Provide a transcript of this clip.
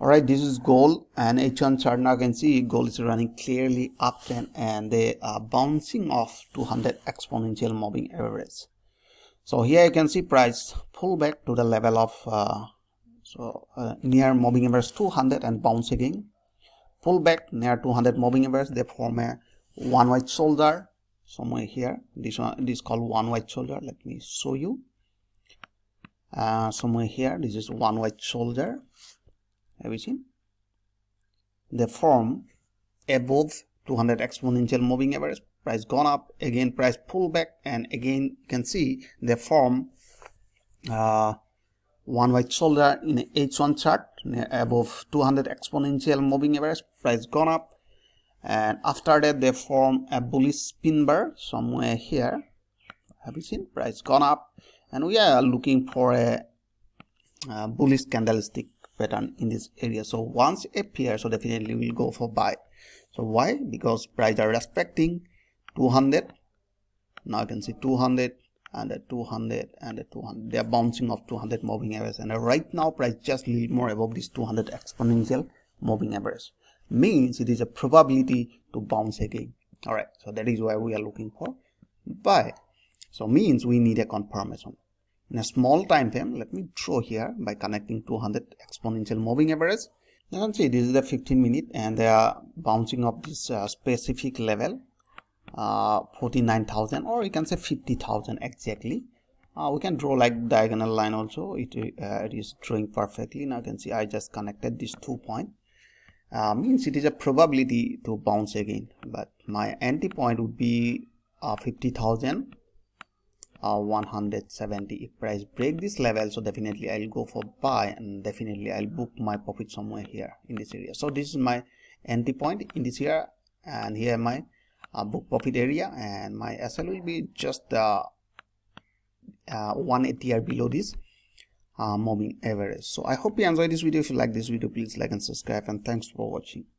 all right this is goal and h1 chart now can see goal is running clearly up trend and they are bouncing off 200 exponential moving average so here you can see price pull back to the level of uh, so uh, near moving average 200 and bounce again pull back near 200 moving average they form a one white shoulder somewhere here this one this called one white shoulder let me show you uh, somewhere here this is one white shoulder have you seen they form above 200 exponential moving average price gone up again price pullback and again you can see they form uh, one white shoulder in h1 chart above 200 exponential moving average price gone up and after that they form a bullish spin bar somewhere here have you seen price gone up and we are looking for a, a uh, bullish candlestick pattern in this area so once appear so definitely we'll go for buy so why because price are respecting 200 now you can see 200 and a 200 and a 200 they are bouncing off 200 moving average and right now price just little more above this 200 exponential moving average means it is a probability to bounce again all right so that is why we are looking for buy so means we need a confirmation in a small time frame let me draw here by connecting 200 exponential moving average you can see this is the 15 minute and they are bouncing of this uh, specific level uh, 49,000 or you can say 50,000 exactly uh, we can draw like diagonal line also it, it uh, is drawing perfectly now you can see I just connected these two point uh, means it is a probability to bounce again but my entry point would be uh, 50,000 uh, 170 if price break this level so definitely i'll go for buy and definitely i'll book my profit somewhere here in this area so this is my entry point in this here and here my uh, book profit area and my sl will be just uh, uh 180 R below this uh, moving average so i hope you enjoyed this video if you like this video please like and subscribe and thanks for watching